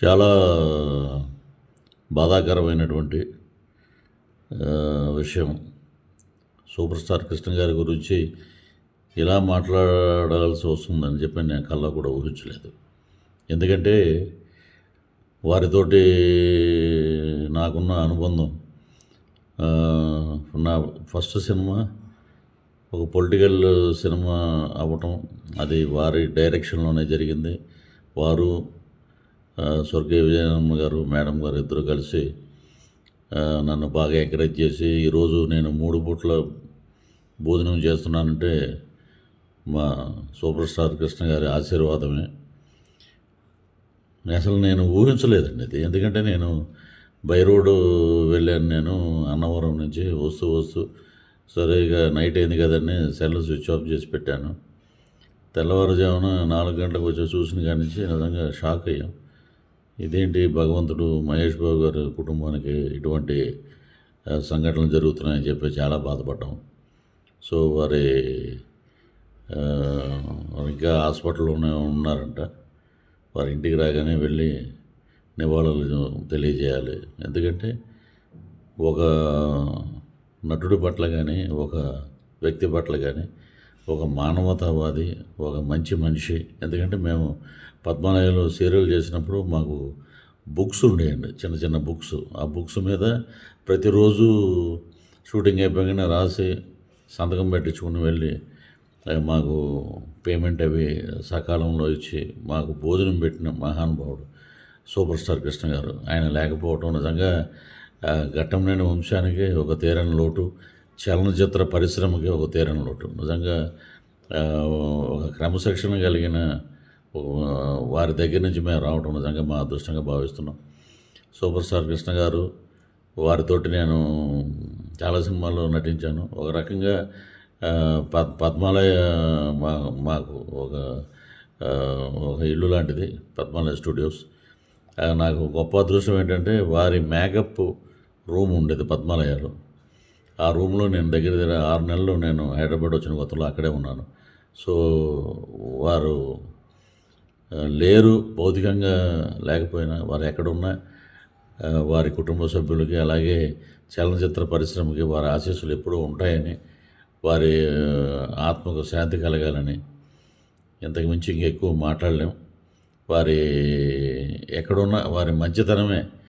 చాలా బాధాకరమైనటువంటి విషయం సూపర్ స్టార్ కృష్ణ గారి గురించి ఇలా మాట్లాడాల్సి వస్తుందని చెప్పి నేను కల్లా కూడా ఊహించలేదు ఎందుకంటే వారితోటి నాకున్న అనుబంధం నా ఫస్ట్ సినిమా ఒక పొలిటికల్ సినిమా అవ్వటం అది వారి డైరెక్షన్లోనే జరిగింది వారు స్వర్గీయ విజయనమ్మ గారు మేడం గారు ఇద్దరు కలిసి నన్ను బాగా ఎంకరేజ్ చేసి ఈరోజు నేను మూడు పూట్ల భోజనం చేస్తున్నానంటే మా సూపర్ స్టార్ కృష్ణ గారి ఆశీర్వాదమే అసలు నేను ఊహించలేదండి అది ఎందుకంటే నేను బై రోడ్డు వెళ్ళాను నేను అన్నవరం నుంచి వస్తూ వస్తూ సరిగా నైట్ అయింది కదండి సెల్ స్విచ్ ఆఫ్ చేసి పెట్టాను తెల్లవారుజామున నాలుగు గంటలకు వచ్చి చూసిన కానించి నిజంగా షాక్ అయ్యాం ఇదేంటి భగవంతుడు మహేష్ బాబు గారి కుటుంబానికి ఇటువంటి సంఘటనలు జరుగుతున్నాయని చెప్పి చాలా బాధపడ్డాం సో వారి ఇంకా హాస్పిటల్లోనే ఉన్నారంట వారి ఇంటికి రాగానే వెళ్ళి నివాళులు తెలియజేయాలి ఎందుకంటే ఒక నటుడి పట్ల కానీ ఒక వ్యక్తి పట్ల కానీ ఒక మానవతావాది ఒక మంచి మనిషి ఎందుకంటే మేము పద్మాలయంలో సీరియల్ చేసినప్పుడు మాకు బుక్స్ ఉండేయండి చిన్న చిన్న బుక్స్ ఆ బుక్స్ మీద ప్రతిరోజు షూటింగ్ అయిపోయినా రాసి సంతకం పెట్టించుకుని వెళ్ళి మాకు పేమెంట్ అవి సకాలంలో ఇచ్చి మాకు భోజనం పెట్టిన మహానుభావుడు సూపర్ స్టార్ కృష్ణ గారు ఆయన లేకపోవటం నిజంగా ఘట్టం వంశానికి ఒక తీరని లోటు చలనచిత్ర పరిశ్రమకి ఒక తీరం లోటు నిజంగా ఒక క్రమశిక్షణ కలిగిన వారి దగ్గర నుంచి మేము రావడం నిజంగా మా అదృష్టంగా భావిస్తున్నాం సూపర్ స్టార్ కృష్ణ గారు వారితోటి నేను చాలా సినిమాల్లో నటించాను ఒక రకంగా పద్మాలయ మా మాకు ఒక ఒక ఇల్లు లాంటిది పద్మాలయ స్టూడియోస్ నాకు గొప్ప అదృష్టం ఏంటంటే వారి మేకప్ రూమ్ ఉండేది పద్మాలయాలో ఆ రూమ్లో నేను దగ్గర దగ్గర ఆరు నెలలు నేను హైదరాబాద్ వచ్చిన కొత్తలో అక్కడే ఉన్నాను సో వారు లేరు భౌతికంగా లేకపోయినా వారు ఎక్కడున్నా వారి కుటుంబ సభ్యులకి అలాగే చలనచిత్ర పరిశ్రమకి వారి ఆశీస్సులు ఎప్పుడూ ఉంటాయని వారి ఆత్మకు శాంతి కలగాలని ఇంతకు మించి ఇంకెక్కువ మాట్లాడలేం వారి ఎక్కడున్నా వారి మంచితనమే